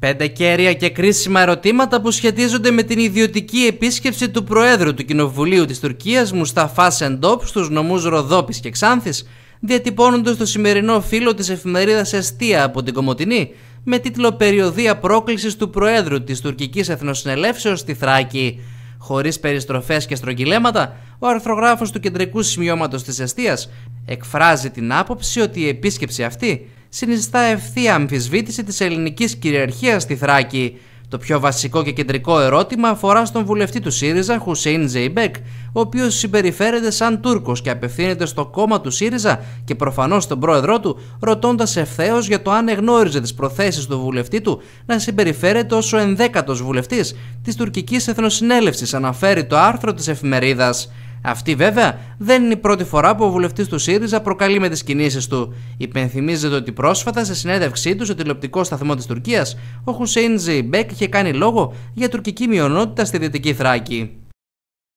Πέντε κέρια και κρίσιμα ερωτήματα που σχετίζονται με την ιδιωτική επίσκεψη του Προέδρου του Κοινοβουλίου της Τουρκίας Μουσταφά Σεντόπ στους νομούς Ροδόπης και Ξάνθης διατυπώνονται στο σημερινό φύλλο της εφημερίδας Εστία από την Κομοτινή... με τίτλο «Περιοδία πρόκλησης του Προέδρου της Τουρκικής Εθνοσυνελεύσεως στη Θράκη». Χωρίς περιστροφές και στρογγυλέματα, ο αρθρογράφος του κεντρικού σημειώματος της Εστίας εκφράζει την άποψη ότι η επίσκεψη αυτή συνιστά ευθεία αμφισβήτηση της ελληνικής κυριαρχίας στη Θράκη. Το πιο βασικό και κεντρικό ερώτημα αφορά στον βουλευτή του ΣΥΡΙΖΑ, Χουσέιν Ζεϊμπέκ, ο οποίος συμπεριφέρεται σαν Τούρκος και απευθύνεται στο κόμμα του ΣΥΡΙΖΑ και προφανώς στον πρόεδρό του, ρωτώντας ευθέως για το αν εγνώριζε τις προθέσεις του βουλευτή του να συμπεριφέρεται ως ο ενδέκατος βουλευτής της τουρκικής εθνοσυνέλευσης, αναφέρει το άρθρο της εφημερίδας. Αυτή βέβαια δεν είναι η πρώτη φορά που ο βουλευτής του ΣΥΡΙΖΑ προκαλεί με τις κινήσεις του. Υπενθυμίζεται ότι πρόσφατα σε συνέντευξή του στο τηλεοπτικό σταθμό της Τουρκίας, ο Χουσέιν Ζεϊμπέκ είχε κάνει λόγο για τουρκική μειονότητα στη Δυτική Θράκη.